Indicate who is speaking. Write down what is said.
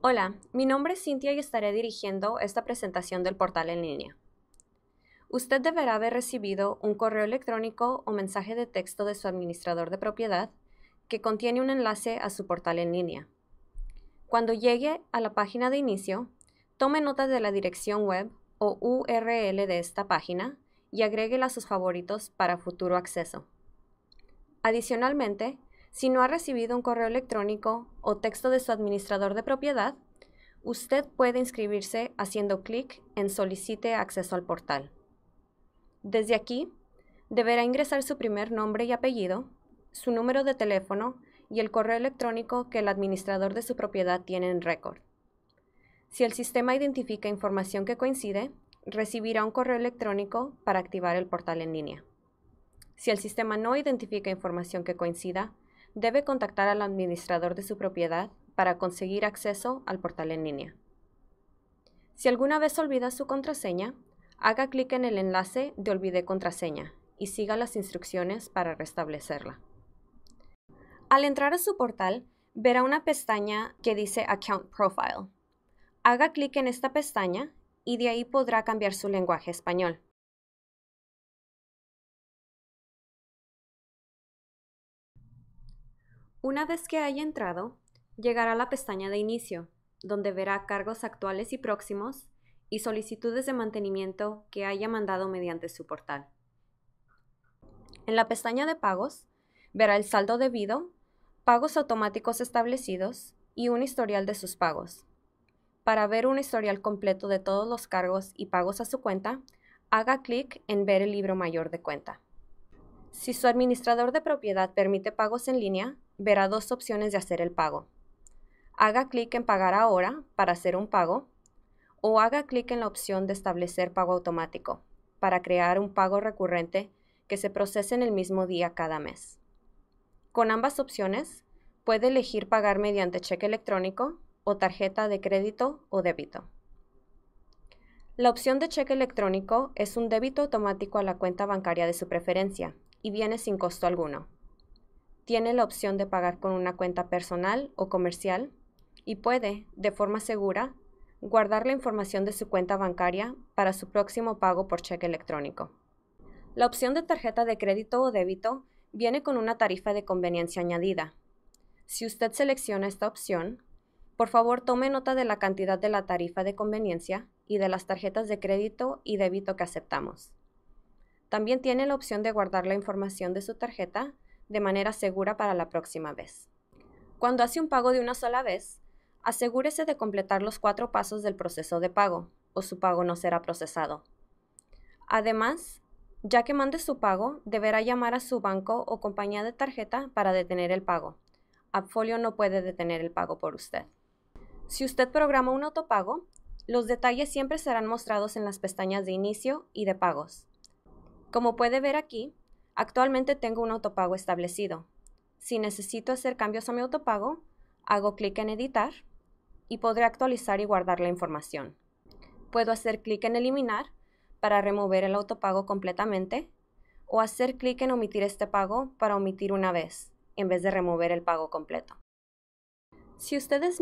Speaker 1: Hola, mi nombre es Cynthia y estaré dirigiendo esta presentación del portal en línea. Usted deberá haber recibido un correo electrónico o mensaje de texto de su administrador de propiedad que contiene un enlace a su portal en línea. Cuando llegue a la página de inicio, tome nota de la dirección web o URL de esta página y agréguela a sus favoritos para futuro acceso. Adicionalmente, si no ha recibido un correo electrónico o texto de su administrador de propiedad, usted puede inscribirse haciendo clic en Solicite acceso al portal. Desde aquí, deberá ingresar su primer nombre y apellido, su número de teléfono y el correo electrónico que el administrador de su propiedad tiene en récord. Si el sistema identifica información que coincide, recibirá un correo electrónico para activar el portal en línea. Si el sistema no identifica información que coincida, debe contactar al administrador de su propiedad para conseguir acceso al portal en línea. Si alguna vez olvida su contraseña, haga clic en el enlace de Olvidé contraseña y siga las instrucciones para restablecerla. Al entrar a su portal, verá una pestaña que dice Account Profile. Haga clic en esta pestaña y de ahí podrá cambiar su lenguaje español. Una vez que haya entrado, llegará a la pestaña de inicio, donde verá cargos actuales y próximos y solicitudes de mantenimiento que haya mandado mediante su portal. En la pestaña de pagos, verá el saldo debido, pagos automáticos establecidos y un historial de sus pagos. Para ver un historial completo de todos los cargos y pagos a su cuenta, haga clic en Ver el libro mayor de cuenta. Si su administrador de propiedad permite pagos en línea, verá dos opciones de hacer el pago. Haga clic en Pagar ahora para hacer un pago o haga clic en la opción de establecer pago automático para crear un pago recurrente que se procese en el mismo día cada mes. Con ambas opciones, puede elegir pagar mediante cheque electrónico o tarjeta de crédito o débito. La opción de cheque electrónico es un débito automático a la cuenta bancaria de su preferencia y viene sin costo alguno tiene la opción de pagar con una cuenta personal o comercial y puede, de forma segura, guardar la información de su cuenta bancaria para su próximo pago por cheque electrónico. La opción de tarjeta de crédito o débito viene con una tarifa de conveniencia añadida. Si usted selecciona esta opción, por favor tome nota de la cantidad de la tarifa de conveniencia y de las tarjetas de crédito y débito que aceptamos. También tiene la opción de guardar la información de su tarjeta de manera segura para la próxima vez. Cuando hace un pago de una sola vez, asegúrese de completar los cuatro pasos del proceso de pago o su pago no será procesado. Además, ya que mande su pago, deberá llamar a su banco o compañía de tarjeta para detener el pago. Appfolio no puede detener el pago por usted. Si usted programa un autopago, los detalles siempre serán mostrados en las pestañas de inicio y de pagos. Como puede ver aquí, Actualmente tengo un autopago establecido. Si necesito hacer cambios a mi autopago, hago clic en editar y podré actualizar y guardar la información. Puedo hacer clic en eliminar para remover el autopago completamente o hacer clic en omitir este pago para omitir una vez en vez de remover el pago completo. Si ustedes